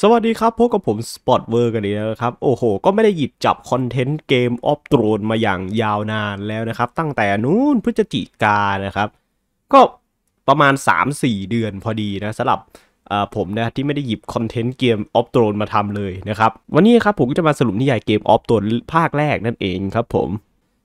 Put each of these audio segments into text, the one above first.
สวัสดีครับพบกับผมสปอตเวอร์กันอีกแล้วครับ โอ้โห ก็ไม่ได้หยิบจับคอนเทนต์เกมออฟโตรนมาอย่างยาวนานแล้วนะครับ ตั้งแต่นู้นพฤศจิกานะครับ ก็ประมาณ 3-4 เดือนพอดีนะสำหรับผมนะที่ไม่ได้หยิบคอนเทนต์เกมออฟโตรนมาทำเลยนะครับ วันนี้ครับผมก็จะมาสรุปนิยายเกมออฟโตรนภาคแรกนั่นเองครับผม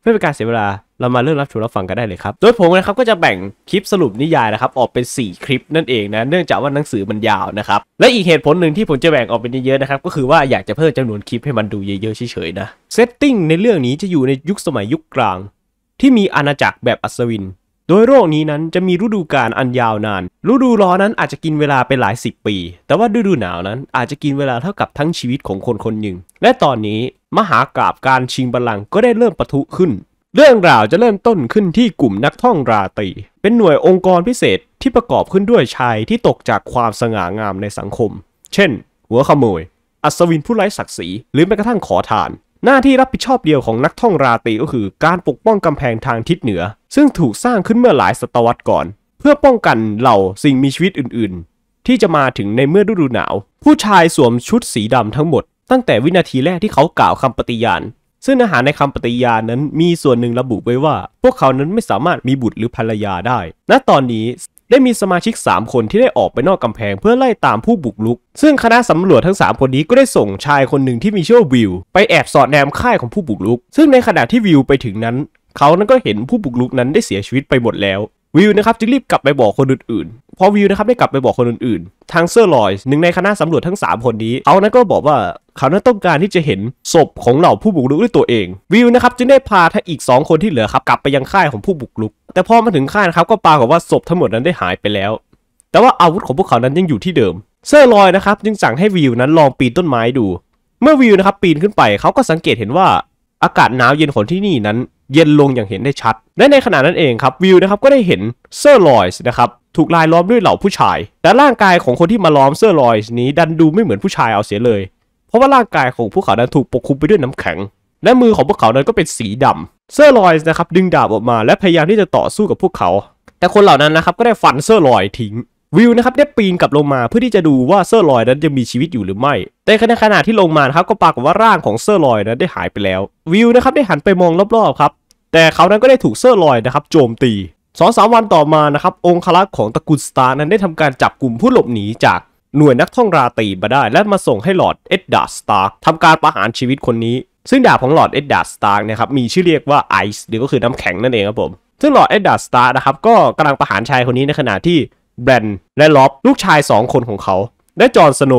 ไม่เป็นการเสียเวลาเรามาเริ่มรับชมรับฟังกันได้เลยครับ โดยผมนะครับก็จะแบ่งคลิปสรุปนิยายนะครับ ออกเป็น 4 คลิปนั่นเองนะ เนื่องจากว่าหนังสือมันยาวนะครับ และอีกเหตุผลหนึ่งที่ผมจะแบ่งออกเป็นเยอะๆนะครับ ก็คือว่า อยากจะเพิ่มจำนวนคลิปให้มันดูเยอะๆเฉยๆนะ เซตติ้งในเรื่องนี้จะอยู่ในยุคสมัยยุคกลาง ที่มีอาณาจักรแบบอัศวิน โดยโรคนี้นั้นจะมีฤดูกาลอันยาวนาน ฤดูร้อนนั้นอาจจะกินเวลาไปหลาย 10 ปี แต่ว่าฤดูหนาวนั้นอาจจะกินเวลาเท่ากับทั้งชีวิตของคนคนหนึ่ง และตอนนี้มหากราบการชิงบัลลังก์ก็ได้เริ่มปะทุขึ้นเรื่องราวจะเริ่มต้นขึ้นที่กลุ่มนักท่องราตรีเป็นหน่วยองค์กรพิเศษที่ประกอบขึ้นด้วยชายที่ตกจากความสง่างามในสังคม เช่น หัวขโมย อัศวินผู้ไร้ศักดิ์ศรีหรือแม้กระทั่งขอทาน หน้าที่รับผิดชอบเดียวของนักท่องราตรีก็คือการปกป้องกำแพงทางทิศเหนือ ซึ่งถูกสร้างขึ้นเมื่อหลายศตวรรษก่อน เพื่อป้องกันเหล่าสิ่งมีชีวิตอื่นๆ ที่จะมาถึงในเมื่อฤดูหนาว ผู้ชายสวมชุดสีดำทั้งหมดตั้งแต่วินาทีแรกที่เขากล่าวคำปฏิญาณซึ่งเนื้อหาในคำปฏิญาณนั้น มีส่วนหนึ่งระบุไว้ว่า พวกเขานั้นไม่สามารถมีบุตรหรือภรรยาได้ ณ ตอนนี้ได้มีสมาชิก 3 คนที่ได้ออกไปนอกกำแพงเพื่อไล่ตามผู้บุกรุก ซึ่งคณะสำรวจทั้ง 3 คนนี้ก็ได้ส่งชายคนหนึ่งที่มีชื่อวิวไปแอบสอดแนมค่ายของผู้บุกรุก ซึ่งในขณะที่วิวไปถึงนั้น เขานั้นก็เห็นผู้บุกรุกนั้นได้เสียชีวิตไปหมดแล้ว วิวนะครับจึงรีบกลับไปบอกคนอื่นๆ พอวิวนะครับได้กลับไปบอกคนอื่นๆ ทางเซอร์ลอยส์หนึ่งในคณะสำรวจทั้ง 3 คนนี้เขานั้นก็บอกว่าเขานั้นต้องการที่จะเห็นศพของเหล่าผู้บุกรุกด้วยตัวเองวิวนะครับจึงได้พาทั้งอีก 2 คนที่เหลือครับกลับไปยังค่ายของผู้บุกรุก แต่พอมาถึงค่ายนะครับก็ปรากฏว่าศพทั้งหมดนั้นได้หายไปแล้ว แต่ว่าอาวุธของพวกเขานั้นยังอยู่ที่เดิมเซอร์ลอยนะครับจึงสั่งให้วิวนั้นลองปีนต้นไม้ดู เมื่อวิวนะครับปีนขึ้นไปเขาก็สังเกตเห็นว่าอากาศหนาวเย็นของที่นี่นั้น เย็นลงอย่างเห็นได้ชัดและในขณะนั้นเองครับวิวนะครับก็ได้เห็นเซอร์ลอยส์นะครับถูกลายล้อมด้วยเหล่าผู้ชาย แต่ร่างกายของคนที่มาล้อมเซอร์ลอยส์นี้ ดันดูไม่เหมือนผู้ชายเอาเสียเลยเพราะว่าร่างกายของพวกเขานั้นถูกปกคลุมไปด้วยน้ำแข็ง และมือของพวกเขานั้นก็เป็นสีดำ เซอร์ลอยส์นะครับดึงดาบออกมาและพยายามที่จะต่อสู้กับพวกเขา แต่คนเหล่านั้นนะครับก็ได้ฟันเซอร์ลอยทิ้ง วิวนะครับได้ปีนกลับลงมาเพื่อที่จะดูว่าเซอร์ลอย นั้นจะมีชีวิตอยู่หรือไม่แต่ในขณะที่ลงมาครับก็ปรากฏว่าร่างของเซอร์ลอยนั้นได้หายไปแล้ววิวนะครับได้หันไปมองรอบๆครับแต่เขานั้นก็ได้ถูกเซอร์ลอยนะครับโจมตีสองสามวันต่อมานะครับองคลักษ์ของตระกูลสตาร์นั้นได้ทำการจับกลุ่มผู้หลบหนีจากหน่วยนักท่องราตรีมาได้และมาส่งให้หลอดเอ็ดดา์สตาร์ทำการประหารชีวิตคนนี้ ซึ่งดาบของหลอดเอ็ดดา์สตาร์นะครับมีชื่อเรียกว่าไอซ์หรือก็คือน้ำแข็งนั่นเองครับผมซึ่งหลอดเอ็ดดา์สตาร์นะครับก็กำลังประหารชายคนนี้ในขณะที่แบรนและล็อบลูกชาย 2 คนของเขา และจอห์นสโน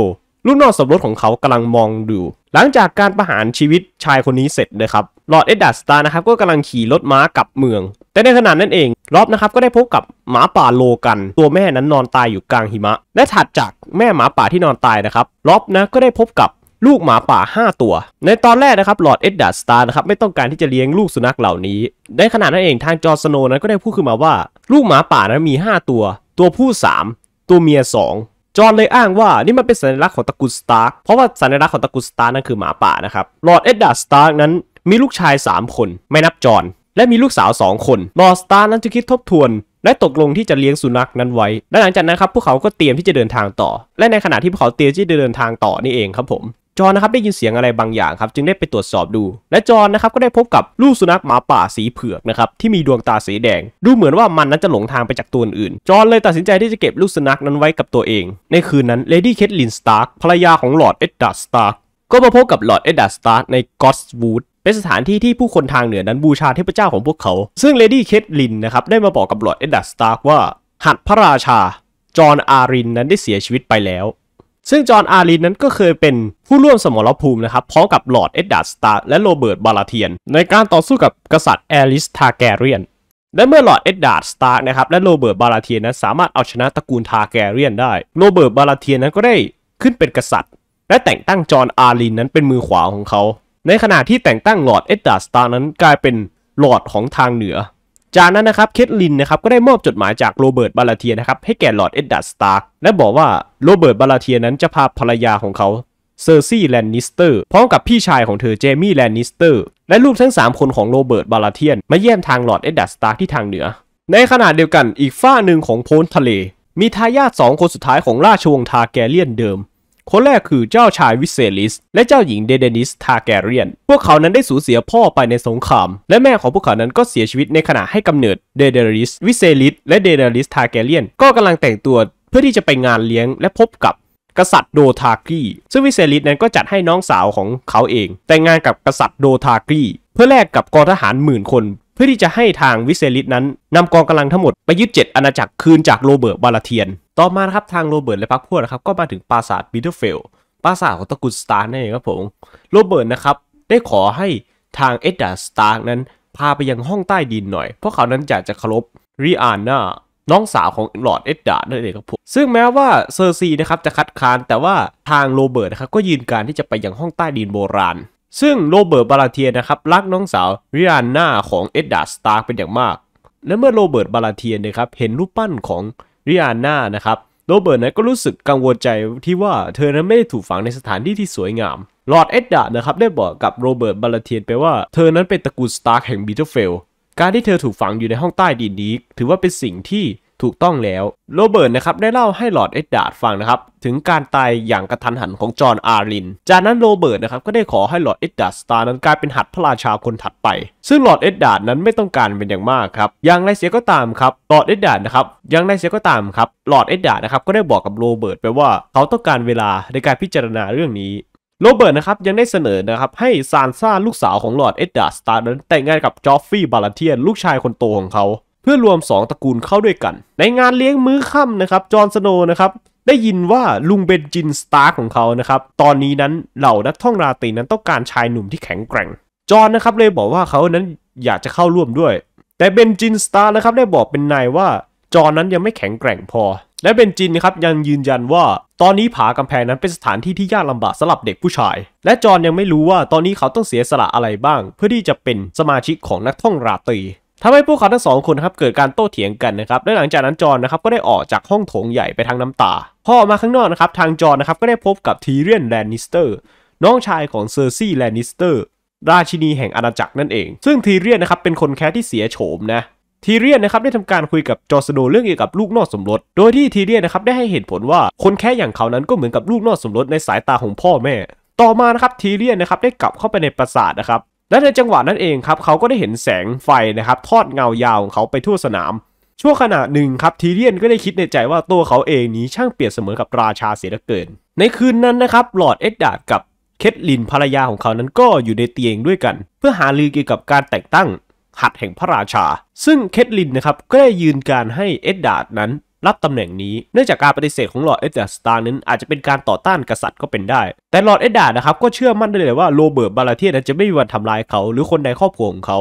ลูกน้องสมรสของเขากำลังมองดู หลังจากการประหารชีวิตชายคนนี้เสร็จนะครับลอร์ดเอ็ดดัสตานะครับก็กำลังขี่รถม้ากลับเมือง แต่ในขณะนั้นเองรอบนะครับก็ได้พบกับหมาป่าโลกัน ตัวแม่นั้นนอนตายอยู่กลางหิมะ และถัดจากแม่หมาป่าที่นอนตายนะครับรอบนะก็ได้พบกับลูกหมาป่า 5 ตัวในตอนแรกนะครับหลอดเอ็ดดัสตาร์นะครับไม่ต้องการที่จะเลี้ยงลูกสุนัขเหล่านี้ในขณะนั้นเองทางจอร์สโนนั้นก็ได้พูดขึ้นมาว่า ลูกหมาป่านั้นมี 5 ตัว ตัวผู้ 3 ตัวเมีย 2จอร์เลยอ้างว่านี่มันเป็นสัญลักษณ์ของตระกูลสตาร์เพราะว่าสัญลักษณ์ของตระกูลสตาร์นั่นคือหมาป่านะครับลอดเอ็ดดัสตาร์นั้นมีลูกชาย 3 คนไม่นับจอนและมีลูกสาวสองคนลอสตานั้นจะคิดทบทวน และตกลงที่จะเลี้ยงสุนัขนั้นไว้และหลังจากนั้นครับพวกเขาก็เตรียมที่จะเดินทางต่อ และในขณะที่พวกเขาเตรียมที่จะเดินทางต่อนี่เองครับผม จอนนะครับได้ยินเสียงอะไรบางอย่างครับ จึงได้ไปตรวจสอบดู และจอนนะครับก็ได้พบกับลูกสุนัขหมาป่าสีเผือกนะครับ ที่มีดวงตาสีแดง ดูเหมือนว่ามันนั้นจะหลงทางไปจากตัวอื่น จอนเลยตัดสินใจที่จะเก็บลูกสุนัขนั้นไว้กับตัวเอง ในคืนนั้น เลดี้เคทลินสตาร์ภรรยาของลอร์ดเอ็ดดัสตาร์ก็มาพบกับลอร์ดเอ็ดดัสตาร์ในก็อสวูดเป็นสถานที่ที่ผู้คนทางเหนือนั้นบูชาเทพเจ้าของพวกเขา ซึ่งเลดี้เคทลินนะครับได้มาบอกกับหลอร์ดเอ็ดดัสตาร์กว่า หัดพระราชาจอห์นอารินนั้นได้เสียชีวิตไปแล้ว ซึ่งจอห์นอารินนั้นก็เคยเป็นผู้ร่วมสมรภูมินะครับ พร้อมกับหลอร์ดเอ็ดดัสตาร์และโรเบิร์ตบาลาเทียน ในการต่อสู้กับกษัตริย์แอลิสทาแกเรียน และเมื่อหลอดเอ็ดดัรสตาร์นะครับและโรเบิร์ตบาลาเทียนนั้นสามารถเอาชนะตระกูลทาแกเรียนได้ โรเบิร์ตบาลาเทียนนั้นก็ได้ขึ้นเป็นกษัตริย์ และแต่งตั้งจอห์นอารินนั้นเป็นมือขวาของเขาในขณะที่แต่งตั้งหลอร์ดเอ็ดดาสตาร์นั้นกลายเป็นหลอร์ดของทางเหนือ จากนั้นนะครับเคทลินนะครับก็ได้มอบจดหมายจากโรเบิร์ตบาลาเทียนะครับให้แก่หลอร์ดเอ็ดดาสตาร์และบอกว่าโรเบิร์ตบาลาเทียนั้นจะพาภรรยาของเขาเซอร์ซี่แลนนิสเตอร์พร้อมกับพี่ชายของเธอเจมี่แลนนิสเตอร์และลูกทั้ง 3 คนของโรเบิร์ตบาลาเทียนมาเยี่ยมทางหลอร์ดเอ็ดดัสตาร์ที่ทางเหนือ ในขณะเดียวกันอีกฝ้าหนึ่งของโพนทะเล มีทายาทสองคนสุดท้ายของราชวงศ์ทาแกเลียนเดิมคนแรกคือเจ้าชายวิเซลิส และเจ้าหญิงเดเดนิสทาแกเรียน พวกเขานั้นได้สูญเสียพ่อไปในสงคราม และแม่ของพวกเขานั้นก็เสียชีวิตในขณะให้กำเนิด เดเดริสวิเซลิสและเดเดริสทาแกเรียน ก็กำลังแต่งตัวเพื่อที่จะไปงานเลี้ยงและพบกับกษัตริย์โดทากีซึ่งวิเซลิสนั้นก็จัดให้น้องสาวของเขาเอง แต่งงานกับกษัตริย์โดทากีเพื่อแลกกับกองทหารหมื่นคน เพื่อที่จะให้ทางวิเซลิสนั้นนำกองกำลังทั้งหมดไปยึดเจ็ดอาณาจักรคืนจากโรเบิร์ตบาลาเทียนต่อมานะครับทางโรเบิร์ตและพรรคพวกนะครับก็มาถึงปราสาทบิทเทอร์เฟลปราสาทของตระกูลสตาร์นั่นเองครับผมโรเบิร์ตนะครับได้ขอให้ทางเอ็ดดาสตาร์นั้นพาไปยังห้องใต้ดินหน่อย เพราะเขานั้นอยากจะเคารพรีอาน่าน้องสาวของลอดเอ็ดดาร์นั่นเองครับผม ซึ่งแม้ว่าเซอร์ซีนะครับจะคัดค้านแต่ว่าทางโรเบิร์ตนะครับก็ยืนการที่จะไปยังห้องใต้ดินโบราณ ซึ่งโรเบิร์ตบาราเทียนะครับรักน้องสาวริอาน่าของเอ็ดดาสตาร์เป็นอย่างมากและเมื่อโรเบิร์ตบาราเทียนะครับเห็นรูปปั้นของริอาน่านะครับโรเบิร์ตนั้นก็รู้สึกกังวลใจที่ว่าเธอนั้นไม่ได้ถูกฝังในสถานที่ที่สวยงามลอร์ดเอ็ดดานะครับได้บอกกับโรเบิร์ตบาลเทียนไปว่า เธอนั้นเป็นตระกูลสตาร์แห่งบีเทอร์เฟล การที่เธอถูกฝังอยู่ในห้องใต้ดินนี้ถือว่าเป็นสิ่งที่ถูกต้องแล้วโรเบิร์ตนะครับได้เล่าให้หลอดเอ็ดดาร์ดฟังนะครับถึงการตายอย่างกระทันหันของจอห์นอารินจากนั้นโรเบิร์ตนะครับก็ได้ขอให้หลอดเอ็ดดาร์ดสตาร์นั้นกลายเป็นหัตพระราชาคนถัดไป ซึ่งหลอดเอ็ดดาร์ดนั้นไม่ต้องการเป็นอย่างมากครับอย่างไรเสียก็ตามครับหลอดเอ็ดดาร์ดนะครับอย่างไรเสียก็ตามครับหลอดเอ็ดดาร์ดนะครับก็ได้บอกกับโรเบิร์ตไปว่าเขาต้องการเวลาในการพิจารณาเรื่องนี้โรเบิร์ตนะครับยังได้เสนอนะครับให้ซานซ่าลูกสาวของหลอดเอ็ดดาร์ดสตาร์นั้นแต่งงานกับจอฟฟี่บาลาเทียนลูกชายคนโตของเขาเพื่อรวม 2 ตระกูลเข้าด้วยกัน ในงานเลี้ยงมื้อค่ำนะครับจอห์นสโนนะครับได้ยินว่าลุงเบนจินสตาร์ของเขานะครับตอนนี้นั้นเหล่านักท่องราตรีนั้นต้องการชายหนุ่มที่แข็งแกร่ง จอห์นนะครับเลยบอกว่าเขานั้นอยากจะเข้าร่วมด้วย แต่เบนจินสตาร์นะครับได้บอกเป็นนายว่าจอห์นนั้นยังไม่แข็งแกร่งพอ และเบนจินนะครับยังยืนยันว่า ตอนนี้ผากำแพงนั้นเป็นสถานที่ที่ยากลำบากสำหรับเด็กผู้ชาย และจอห์นยังไม่รู้ว่าตอนนี้เขาต้องเสียสละอะไรบ้าง เพื่อที่จะเป็นสมาชิกของนักท่องราตรีทำให้พวกเขาทั้งสองคนครับเกิดการโต้เถียงกันนะครับและหลังจากนั้นจอนนะครับก็ได้ออกจากห้องโถงใหญ่ไปทางน้ำตา พอออกมาข้างนอกนะครับทางจอนนะครับก็ได้พบกับทีเรียนแลนนิสเตอร์น้องชายของเซอร์ซี่แลนนิสเตอร์ราชินีแห่งอาณาจักรนั่นเอง ซึ่งทีเรียนนะครับเป็นคนแค่ที่เสียโฉมนะ ทีเรียนนะครับได้ทำการคุยกับจอร์สโดเรื่องเกี่ยวกับลูกนอกสมรส โดยที่ทีเรียนนะครับได้ให้เหตุผลว่าคนแค่อย่างเขานั้นก็เหมือนกับลูกนอกสมรสในสายตาของพ่อแม่ ต่อมานะครับทีเรียนนะครับได้กลับเข้าไปในปราสาทนะครับและในจังหวะนั้นเองครับเขาก็ได้เห็นแสงไฟนะครับทอดเงายาวของเขาไปทั่วสนาม ชั่วขณะหนึ่งครับทีเรียนก็ได้คิดในใจว่าตัวเขาเองนี้ช่างเปรียบเสมอกับราชาเสียเหลือเกิน ในคืนนั้นนะครับหลอดเอ็ดดาร์ดกับเคทลินภรรยาของเขานั้นก็อยู่ในเตียงด้วยกัน เพื่อหาลือเกี่ยวกับการแต่งตั้งหัดแห่งพระราชา ซึ่งเคทลินนะครับก็ได้ยืนการให้เอ็ดดาร์ดนั้นรับตำแหน่งนี้ เนื่องจากการปฏิเสธของหลอดเอ็ดดาสตาร์นั้นอาจจะเป็นการต่อต้านกษัตริย์ก็เป็นได้ แต่หลอดเอ็ดดานะครับก็เชื่อมั่นได้เลยว่าโรเบิร์ตบาลาเทียนจะไม่มีวันทำร้ายเขาหรือคนในครอบครัวของเขา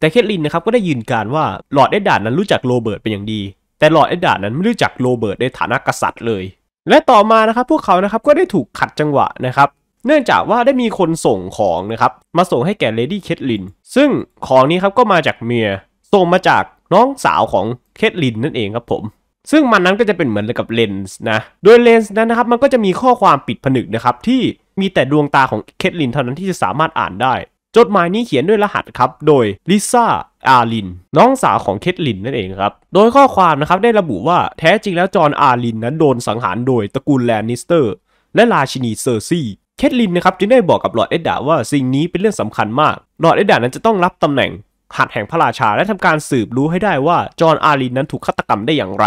แต่เคทลินนะครับก็ได้ยืนการว่าหลอดเอ็ดดานั้นรู้จักโรเบิร์ตเป็นอย่างดี แต่หลอดเอ็ดดานั้นไม่รู้จักโรเบิร์ตในฐานะกษัตริย์เลย และต่อมานะครับพวกเขานะครับก็ได้ถูกขัดจังหวะนะครับ เนื่องจากว่าได้มีคนส่งของนะครับมาส่งให้แก่เลดี้เคทลิน ซึ่งของนี้ครับก็มาจากเมีย ส่งมาจากน้องสาวของเคทลินนั่นเองครับผมซึ่งมันนั้นก็จะเป็นเหมือนกับเลนส์นะ โดยเลนส์นั้นนะครับมันก็จะมีข้อความปิดผนึกนะครับที่มีแต่ดวงตาของเคทลินเท่านั้นที่จะสามารถอ่านได้ จดหมายนี้เขียนด้วยรหัสครับโดยลิซ่าอารินน้องสาวของเคทลินนั่นเองครับ โดยข้อความนะครับได้ระบุว่าแท้จริงแล้วจอห์นอารินนั้นโดนสังหารโดยตระกูลแลนนิสเตอร์ และราชินีเซอร์ซีเคทลินนะครับจึงได้บอกกับลอร์ดเอ็ดดาว่าสิ่งนี้เป็นเรื่องสำคัญมากลอร์ดเอ็ดดานั้นจะต้องรับตำแหน่งหัดแห่งพระราชาและทำการสืบรู้ให้ได้ว่าจอห์นอารินนั้นถูกฆาตกรรมได้อย่างไร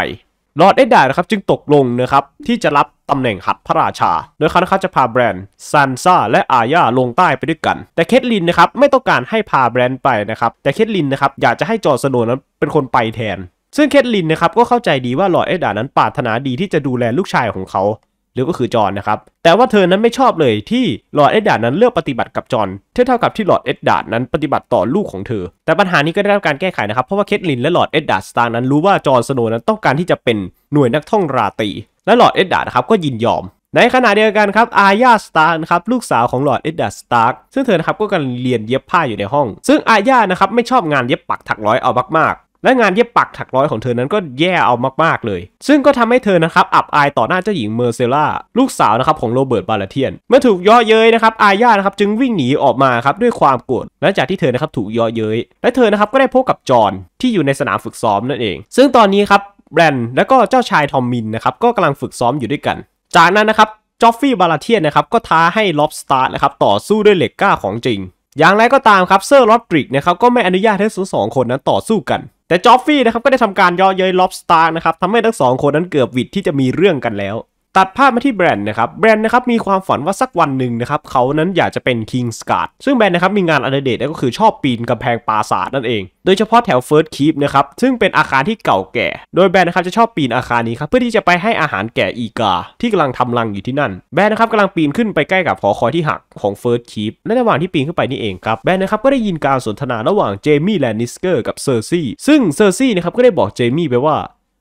ลอร์ดเอ็ดดานะครับจึงตกลงนะครับที่จะรับตำแหน่งหัดพระราชา โดยคณาะครจะพาแบรนด์ซันซ่าและอาญาลงใต้ไปด้วยกัน แต่เคทลินนะครับไม่ต้องการให้พาแบรนด์ไปนะครับแต่เคทลินนะครับอยากจะให้จอสโนนั้นเป็นคนไปแทน ซึ่งเคทลินนะครับก็เข้าใจดีว่าลอร์ดเอ็ดดานั้นปรารถนาดีที่จะดูแลลูกชายของเขาหรือก็คือจอนนะครับ แต่ว่าเธอนั้นไม่ชอบเลยที่หลอดเอ็ดดาร์นั้นเลือกปฏิบัติกับจอนเท่าเท่ากับที่หลอดเอ็ดดาร์นั้นปฏิบัติต่อลูกของเธอ แต่ปัญหานี้ก็ได้รับการแก้ไขนะครับ เพราะว่าเคทลินและหลอดเอ็ดดาร์สตาร์นั้นรู้ว่าจอนสโนนั้นต้องการที่จะเป็นหน่วยนักท่องราตรีและหลอดเอ็ดดาร์ครับก็ยินยอม ในขณะเดียวกันครับอาญาสตาร์นะครับลูกสาวของหลอดเอ็ดดาร์สตาร์ซึ่งเธอนะครับก็กำลังเรียนเย็บผ้าอยู่ในห้อง ซึ่งอาญานะครับไม่ชอบงานเย็บปักถักร้อยเอามากและงานเย็บปักถักร้อยของเธอนั้นก็แย่เอามากๆเลย ซึ่งก็ทำให้เธอนะครับอับอายต่อหน้าเจ้าหญิงเมอร์เซล่าลูกสาวนะครับของโรเบิร์ตบาลาเทียนเมื่อถูกย่อเย้ยนะครับอาญานะครับจึงวิ่งหนีออกมาครับด้วยความโกรธหลังจากที่เธอนะครับถูกย่อเย้ยและเธอนะครับก็ได้พบกับจอ์นที่อยู่ในสนามฝึกซ้อมนั่นเอง ซึ่งตอนนี้ครับแบรนด์และก็เจ้าชายทอมมินนะครับก็กำลังฝึกซ้อมอยู่ด้วยกัน จากนั้นนะครับจอฟฟี่บาลาเทียนนะครับก็ท้าให้ล็อบสตาร์นะครับต่อสู้ด้วยเหล็กกล้าของจริงอย่างไรก็ตามครับเซอร์ลอดริกนะครับก็ไม่อนุญาตให้ทั้งสองคนนั้นต่อสู้กัน แต่จอฟฟี่นะครับก็ได้ทำการย่อเย้ยล็อบสตาร์นะครับทำให้ทั้งสองคนนั้นเกือบวิดที่จะมีเรื่องกันแล้วตัดภาพมาที่แบรนด์นะครับแบรนด์นะครับมีความฝันว่าสักวันหนึ่งนะครับเขานั้นอยากจะเป็นคิงสการ์ดซึ่งแบรนด์นะครับมีงานอดิเรกก็คือชอบปีนกำแพงปราสาทนั่นเอง โดยเฉพาะแถวเฟิร์สคีปนะครับซึ่งเป็นอาคารที่เก่าแก่ โดยแบรนด์นะครับจะชอบปีนอาคารนี้ครับเพื่อที่จะไปให้อาหารแก่อีกา ที่กำลังทำรังอยู่ที่นั่น แบรนด์นะครับกำลังปีนขึ้นไปใกล้กับหอคอยที่หักของเฟิร์สคีปและระหว่างที่ปีนขึ้นไปนี่เองครับแบรนด์นะครับก็ได้ยินการสนทนาระหว่างเจมี่แลนนิสเกอร์กับเซอร์ซี่ซึ่งเซอร์ซี่นะครับก็ได้บอกเจมี่ไปว่า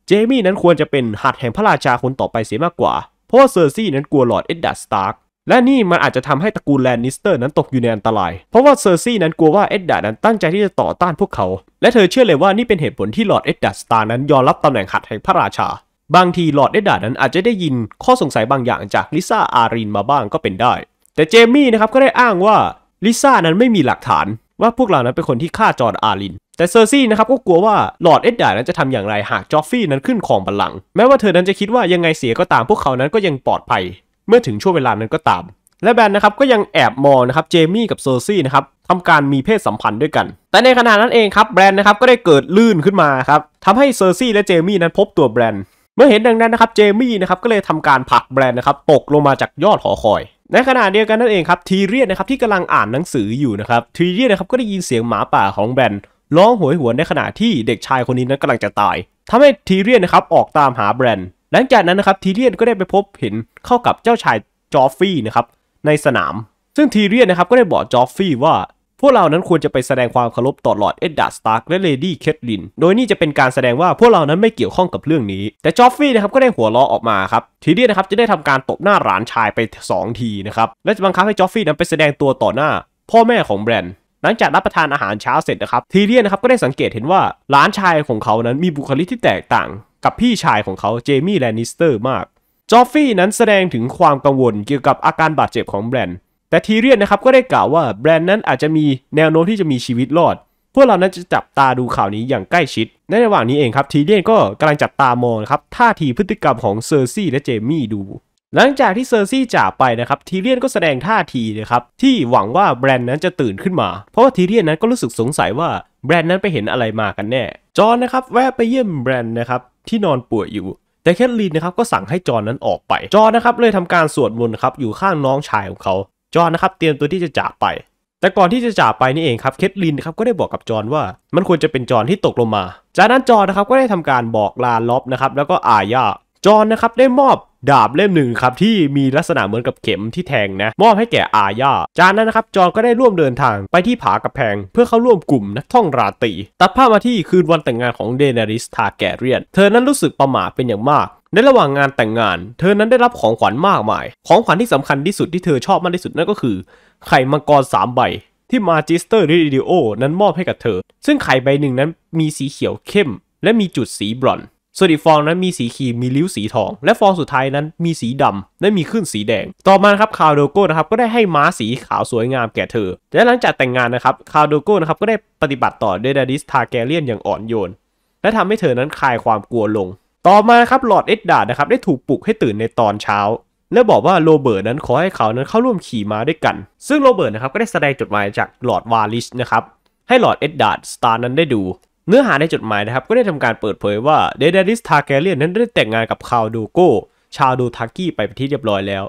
เจมี่นั้นควรจะเป็นหัดแห่งพระราชาคนต่อไปเสียมากกว่า เพราะเซอร์ซี่นั้นกลัวลอร์ดเอ็ดดัสตาร์กและนี่มันอาจจะทำให้ตระกูลแลนนิสเตอร์นั้นตกอยู่ในอันตราย เพราะว่าเซอร์ซี่นั้นกลัวว่าเอ็ดดานั้นตั้งใจที่จะต่อต้านพวกเขา และเธอเชื่อเลยว่านี่เป็นเหตุผลที่ลอร์ดเอ็ดดัสตาร์นั้นยอมรับตำแหน่งหัดแห่งพระราชา บางทีลอร์ดเอ็ดดานั้นอาจจะได้ยินข้อสงสัยบางอย่างจากลิซ่าอารีนมาบ้างก็เป็นได้ แต่เจมี่นะครับก็ได้อ้างว่าลิซ่านั้นไม่มีหลักฐาน ว่าพวกเรานั้นเป็นคนที่ฆ่าจอร์ดอารินแต่เซอร์ซี่นะครับก็กลัวว่าหลอร์ดเอ็ดดาร์นั้นจะทำอย่างไรหากจอฟฟี่นั้นขึ้นของบัลลังก์แม้ว่าเธอนั้นจะคิดว่ายังไงเสียก็ตาม พวกเขานั้นก็ยังปลอดภัย เมื่อถึงช่วงเวลานั้นก็ตาม และแบนนะครับก็ยังแอบมองนะครับเจมี่กับเซอร์ซี่นะครับทำการมีเพศสัมพันธ์ด้วยกัน แต่ในขณะนั้นเองครับแบรนด์นะครับก็ได้เกิดลื่นขึ้นมาครับทำให้เซอร์ซี่และเจมี่นั้นพบตัวแบรนด์ เมื่อเห็นดังนั้นนะครับเจมี่นะครับก็เลยทำการผลักแบรนด์นะครับตกลงมาจากยอดหอคอย ในขณะเดียวกันนั่นเองครับทีเรียนนะครับที่กำลังอ่านหนังสืออยู่นะครับทีเรียนนะครับก็ได้ยินเสียงหมาป่าของแบรนดร้องหวยหวนในขณะที่เด็กชายคนนี้นั้นกำลังจะตาย ทำให้ทีเรียนนะครับออกตามหาแบรนด์ หลังจากนั้นนะครับทีเรียนก็ได้ไปพบเห็นเข้ากับเจ้าชายจอฟฟี่นะครับในสนาม ซึ่งทีเรียนนะครับก็ได้บอกจอฟฟี่ว่า พวกเรานั้นควรจะไปแสดงความเคารพต่อหลอดเอ็ดดาร์สตาร์กและเลดี้เคทลินโดยนี่จะเป็นการแสดงว่าพวกเรานั้นไม่เกี่ยวข้องกับเรื่องนี้ แต่จอฟฟี่นะครับก็ได้หัวเราะออกมาครับทีเรียนนะครับจะได้ทำการตบหน้าหลานชายไป2ทีนะครับและจะบังคับให้จอฟฟี่นั้นไปแสดงตัวต่อหน้าพ่อแม่ของแบรนด์หลังจากรับประทานอาหารเช้าเสร็จนะครับทีเรียนนะครับก็ได้สังเกตเห็นว่าหลานชายของเขานั้นมีบุคลิกที่แตกต่างกับพี่ชายของเขาเจมี่แลนนิสเตอร์มากจอฟฟี่นั้นแสดงถึงความกังวลเกี่ยวกับอาการบาดเจ็บของแบรนด์แต่ทีเรียนนะครับก็ได้กล่าวว่าแบรนด์นั้นอาจจะมีแนวโน้มที่จะมีชีวิตรอด พวกเรานั้นจะจับตาดูข่าวนี้อย่างใกล้ชิด ในระหว่างนี้เองครับทีเรียนก็กำลังจับตามองครับท่าทีพฤติกรรมของเซอร์ซี่และเจมี่ดูหลังจากที่เซอร์ซี่จากไปนะครับทีเรียนก็แสดงท่าทีนะครับ ที่หวังว่าแบรนด์นั้นจะตื่นขึ้นมา เพราะว่าทีเรียนนั้นก็รู้สึกสงสัยว่าแบรนด์นั้นไปเห็นอะไรมากันแน่จอนนะครับแวะไปเยี่ยมแบรนด์นะครับ ที่นอนป่วยอยู่ แต่แคทลีนนะครับก็สั่งให้จอนนั้นออกไปจอนนะครับเลยทำการสวดมนต์ครับอยู่ข้างน้องชายของเขาจอนนะครับเตรียมตัวที่จะจากไป แต่ก่อนที่จะจากไปนี่เองครับเคทลินนะครับก็ได้บอกกับจอนว่ามันควรจะเป็นจอนที่ตกลงมา จากนั้นจอนนะครับก็ได้ทำการบอกลาล็อบนะครับแล้วก็อาญาจอนนะครับได้มอบดาบเล่มหนึ่งครับที่มีลักษณะเหมือนกับเข็มที่แทงนะมอบให้แก่อาญาจากนั้นนะครับ จอนก็ได้ร่วมเดินทางไปที่ผากระแพง เพื่อเข้าร่วมกลุ่มนักท่องราตรีตัดภาพมาที่คืนวันแต่งงานของเดนาริสทาแกเรียน เธอนั้นรู้สึกประหม่าเป็นอย่างมาก ในระหว่างงานแต่งงาน เธอนั้นได้รับของขวัญมากมาย ของขวัญที่สำคัญที่สุดที่เธอชอบมากที่สุดนั่นก็คือ ไข่มังกร3ใบที่มาจิสเตอร์ริดิโอนั้นมอบให้กับเธอ ซึ่งไข่ใบหนึ่งนั้นมีสีเขียวเข้ม และมีจุดสีบรอนซ์ส่วนอีกฟองนั้นมีสีขีมมีริ้วสีทอง และฟองสุดท้ายนั้นมีสีดำและมีขึ้นสีแดง ต่อมาครับคาวโดโก้นะครับก็ได้ให้ม้าสีขาวสวยงามแก่เธอ และหลังจากแต่งงานนะครับคาวโดโก้นะครับก็ได้ปฏิบัติต่อเดดาริส ทาแกเลียนอย่างอ่อนโยน และทำให้เธอนั้นคลายความกลัวลง ต่อมาครับหลอดเอ็ดดาร์นะครับได้ถูกปลุกให้ตื่นในตอนเช้า และบอกว่าโรเบิร์ตนั้นขอให้เขานั้นเข้าร่วมขี่ม้าด้วยกัน ซึ่งโรเบิร์ตนะครับก็ได้แสดงจดหมายจากหลอดวาลิชนะครับให้หลอดเอ็ดดาร์ดสตาร์นั้นได้ดูเนื้อหาในจดหมายนะครับ ก็ได้ทำการเปิดเผยว่าเดดาริสทาแกเรียนนั้นได้แต่งงานกับคาวดูโกชาวดูทากี้ไปที่เรียบร้อยแล้ว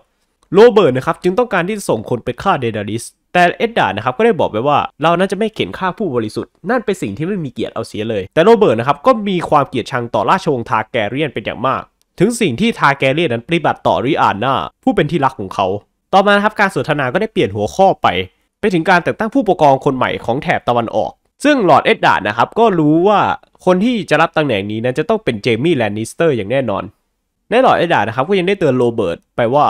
โรเบิร์ตนะครับจึงต้องการที่จะส่งคนไปฆ่าเดดาริสแต่เอ็ดดานะครับก็ได้บอกไปว่าเรานั้นจะไม่เข็นฆ่าผู้บริสุทธิ์ นั่นเป็นสิ่งที่ไม่มีเกียรติเอาเสียเลย แต่โรเบิร์ตนะครับก็มีความเกลียดชังต่อราชวงศ์ทาแกเรียนเป็นอย่างมาก ถึงสิ่งที่ทาแกเรียนนั้นปฏิบัติต่อริอาน่าผู้เป็นที่รักของเขา ต่อมานะครับการสนทนาก็ได้เปลี่ยนหัวข้อไปไปถึงการแต่งตั้งผู้ปกครองคนใหม่ของแถบตะวันออกซึ่งหลอดเอ็ดดาร์ดนะครับ ก็รู้ว่าคนที่จะรับตำแหน่งนี้นะจะต้องเป็นเจมี่แลนนิสเตอร์อย่างแน่นอน ในหลอดเอ็ดดาร์ดนะครับก็ยังได้เตือนโรเบิร์ตไปว่า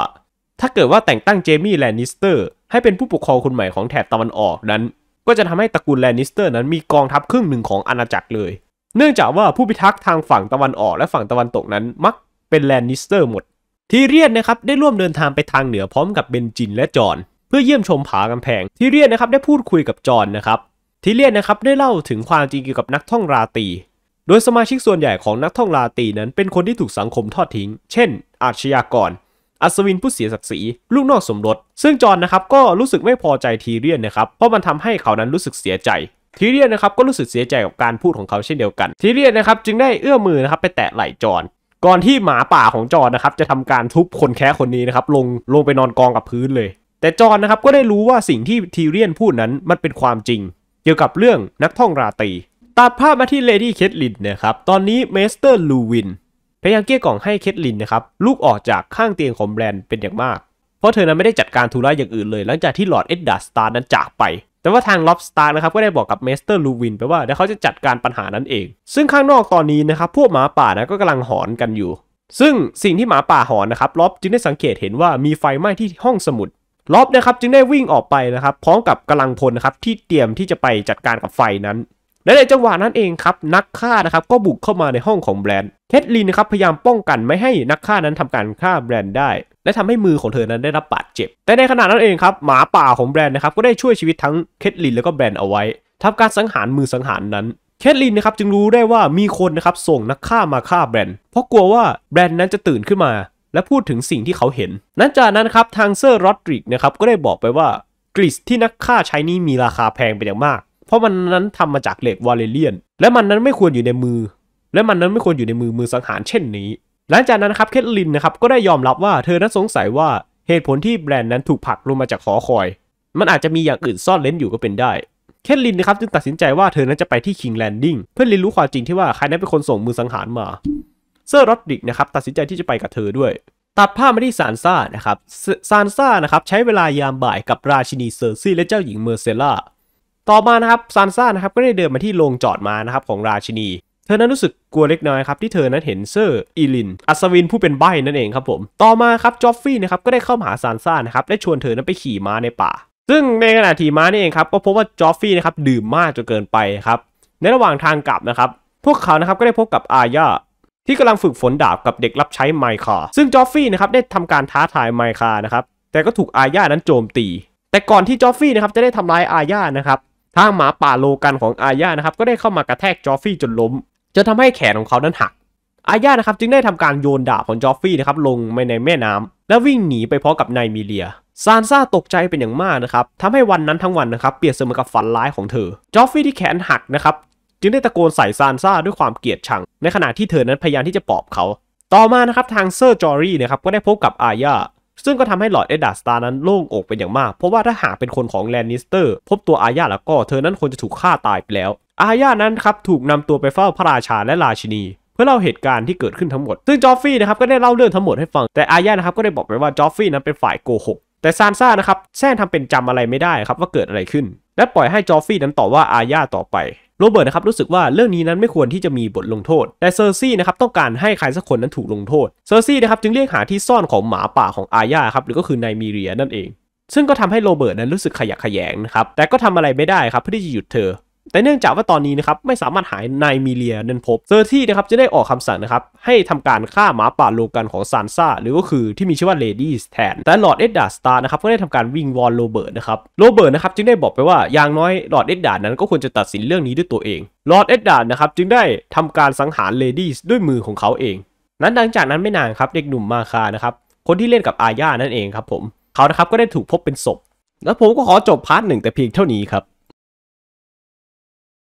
ถ้าเกิดว่าแต่งตั้งเจมี่แลนนิสเตอร์ให้เป็นผู้ปกครองคนใหม่ของแถบตะวันออกนั้น ก็จะทำให้ตระกูลแลนนิสเตอร์นั้นมีกองทัพครึ่งหนึ่งของอาณาจักรเลย เนื่องจากว่าผู้พิทักษ์ทางฝั่งตะวันออกและฝั่งตะวันตกนั้นมักเป็นแลนนิสเตอร์หมดทีเรียนนะครับได้ร่วมเดินทางไปทางเหนือพร้อมกับเบนจินและจอนเพื่อเยี่ยมชมผากำแพง ทีเรียนนะครับได้พูดคุยกับจอนนะครับทีเลียนนะครับได้เล่าถึงความจริงเกี่ยวกับนักท่องราตี โดยสมาชิกส่วนใหญ่ของนักท่องราตีนั้น เป็นคนที่ถูกสังคมทอดทิ้ง เช่น อาชญากร อัศวินผู้เสียศักดิ์ศรี ลูกนอกสมรส ซึ่งจอนนะครับก็รู้สึกไม่พอใจทีเรียนนะครับ เพราะมันทำให้เขานั้นรู้สึกเสียใจ ทีเรียนนะครับก็รู้สึกเสียใจกับการพูดของเขาเช่นเดียวกัน ทีเรียนนะครับจึงได้เอื้อมือนะครับไปแตะไหล่จอนก่อนที่หมาป่าของจอนนะครับจะทำการทุบคนแค้คนนี้นะครับลง ลงไปนอนกองกับพื้นเลย แต่จอนนะครับก็ได้รู้ว่าสิ่งที่ทีเรียนพูดนั้นมันเป็นความจริงกี่ยวกับเรื่องนักท่องราตรี ตัดภาพมาที่เลดี้เคทลินนะครับ ตอนนี้เมสเตอร์ลูวินพยายามเกลี้ยกล่อมให้เคทลินนะครับลุกออกจากข้างเตียงของแบรนด์เป็นอย่างมาก เพราะเธอนั้นไม่ได้จัดการธุระอย่างอื่นเลย หลังจากที่หลอร์ดเอ็ดดาสตาร์นั้นจากไป แต่ว่าทางล็อบสตาร์นะครับก็ได้บอกกับเมสเตอร์ลูวินไปว่าเดี๋ยวเขาจะจัดการปัญหานั้นเอง ซึ่งข้างนอกตอนนี้นะครับพวกหมาป่านะก็กำลังหอนกันอยู่ ซึ่งสิ่งที่หมาป่าหอนนะครับล็อบจึงได้สังเกตเห็นว่ามีไฟไหม้ที่ห้องสมุดล็อบนะครับจึงได้วิ่งออกไปนะครับพร้อมกับกำลังพลนะครับที่เตรียมที่จะไปจัดการกับไฟนั้น และในจังหวะนั้นเองครับนักฆ่านะครับก็บุกเข้ามาในห้องของแบรนด์แคทลีนนะครับพยายามป้องกันไม่ให้นักฆ่านั้นทำการฆ่าแบรนด์ได้ และทำให้มือของเธอนั้นได้รับบาดเจ็บแต่ในขณะนั้นเองครับหมาป่าของแบรนด์นะครับก็ได้ช่วยชีวิตทั้งแคทลีนแล้วก็แบรนด์เอาไว้ทำการสังหารมือสังหารนั้นแคทลีนนะครับจึงรู้ได้ว่ามีคนนะครับส่งนักฆ่ามาฆ่าแบรนด์ เพราะกลัวว่าแบรนด์นั้นจะตื่นขึ้นมาและพูดถึงสิ่งที่เขาเห็น นั้นจากนั้นครับทางเซอร์โรดริกนะครับก็ได้บอกไปว่ากริสที่นักฆ่าใช้นี้มีราคาแพงเป็นอย่างมาก เพราะมันนั้นทำมาจากเหล็กวาเลเรียน และมันนั้นไม่ควรอยู่ในมือ และมันนั้นไม่ควรอยู่ในมือมือสังหาร เช่นนี้ หลังจากนั้นครับเคทลินนะครับก็ได้ยอมรับว่าเธอนั้นสงสัยว่าเหตุผลที่แบรนด์นั้นถูกผลักลงมาจากหอคอย มันอาจจะมีอย่างอื่นซ่อนเล้นอยู่ก็เป็นได้ เคทลินนะครับจึงตัดสินใจว่าเธอนั้นจะไปที่คิงแลนดิ้งเพื่อเรียนรู้ความจริงที่ว่าใครนั้นเป็นคนส่งมือสังหารมาเซอร์รอดริกนะครับตัดสินใจที่จะไปกับเธอด้วย ตัดภาพมาที่ซานซ่านะครับซานซ่านะครับใช้เวลายามบ่ายกับราชินีเซอร์ซี่และเจ้าหญิงเมอร์เซล่าต่อมานะครับซานซ่านะครับก็ได้เดินมาที่โรงจอดมานะครับของราชินี เธอนั้นรู้สึกกลัวเล็กน้อยครับที่เธอนั้นเห็นเซอร์อีลิน อัศวินผู้เป็นใบ้นั่นเองครับผม ต่อมาครับจอฟฟี่นะครับก็ได้เข้ามาหาซานซ่านะครับและชวนเธอนั้นไปขี่ม้าในป่า ซึ่งในขณะที่ม้านี่เองครับก็พบว่าจอฟฟี่นะครับดื่มมากจนเกินไปครับในระหว่างทางกลับนะครับพวกเขานะครับก็ได้พบกับอาญาที่กำลังฝึกฝนดาบกับเด็กรับใช้ไมคา ซึ่งจอฟฟี่นะครับได้ทำการท้าทายไมคานะครับ แต่ก็ถูกอาญานั้นโจมตี แต่ก่อนที่จอฟฟี่นะครับจะได้ทำร้ายอาญานะครับทางหมาป่าโลกันของอาญานะครับก็ได้เข้ามากระแทกจอฟฟี่จนล้มจนทำให้แขนของเขานั้นหัก อาญานะครับจึงได้ทำการโยนดาบของจอฟฟี่นะครับลงไปในแม่น้ำ และวิ่งหนีไปพร้อมกับนายมิเลีย ซานซ่าตกใจเป็นอย่างมากนะครับทำให้วันนั้นทั้งวันนะครับ เปรียบเสมือนกับฝันร้ายของเธอ จอฟฟี่ที่แขนหักนะครับจึงได้ตะโกนใส่ซานซ่าด้วยความเกลียดชัง ในขณะที่เธอนั้นพยายามที่จะปอบเขา ต่อมานะครับทางเซอร์จอรี่นะครับก็ได้พบกับอาญาซึ่งก็ทำให้หลอร์ดเอ็ดดาสตาร์นั้นโล่งอกเป็นอย่างมาก เพราะว่าถ้าหากเป็นคนของแลนนิสเตอร์พบตัวอาญาแล้วก็เธอนั้นควรจะถูกฆ่าตายไปแล้ว อาญานั้นครับถูกนำตัวไปเฝ้าพระราชาและราชินี เพื่อเล่าเหตุการณ์ที่เกิดขึ้นทั้งหมด ซึ่งจอฟฟี่นะครับก็ได้เล่าเรื่องทั้งหมดให้ฟังแต่อาญานะครับก็ได้บอกไปว่าจอฟฟี่นั้นเป็นฝ่ายโกหกแต่ซานซ่านะครับแซนทำเป็นจำอะไรไม่ได้ครับว่าเกิดอะไรขึ้น และปล่อยให้จอฟฟี่นั้นต่อว่าอาญาต่อไปโรเบิร์ตนะครับรู้สึกว่าเรื่องนี้นั้นไม่ควรที่จะมีบทลงโทษ แต่เซอร์ซี่นะครับต้องการให้ใครสักคนนั้นถูกลงโทษเซอร์ซี่นะครับจึงเรียกหาที่ซ่อนของหมาป่าของอาญาครับหรือก็คือนายมีเรียนั่นเอง ซึ่งก็ทำให้โรเบิร์ตนั้นรู้สึกขยะแขยงนะครับแต่ก็ทำอะไรไม่ได้ครับเพื่อที่จะหยุดเธอแต่เนื่องจากว่าตอนนี้นะครับไม่สามารถหายนายมิเลียนั้นพบเซอร์ที่นะครับจะได้ออกคำสั่งนะครับให้ทำการฆ่าหมาป่าโลกันของซานซ่าหรือก็คือที่มีชื่อว่าเลดี้แทน แต่หลอดเอ็ดดาสตาร์นะครับก็ได้ทำการวิงวอนโรเบิร์ตนะครับโรเบิร์ตนะครับจึงได้บอกไปว่าอย่างน้อยหลอดเอ็ดดานั้นก็ควรจะตัดสินเรื่องนี้ด้วยตัวเองลอร์ดเอ็ดดาร์นะครับจึงได้ทำการสังหารเลดี้ด้วยมือของเขาเอง นั้นหลังจากนั้นไม่นานครับเด็กหนุ่มมาคานะครับคนที่เล่นกับอาญานั่นเองครับผมเขานะครับก็ได้ถูกพบเป็นศพ แล้วผมก็ขอจบพาร์ทหนึ่งแต่เพียงเท่านี้ครับ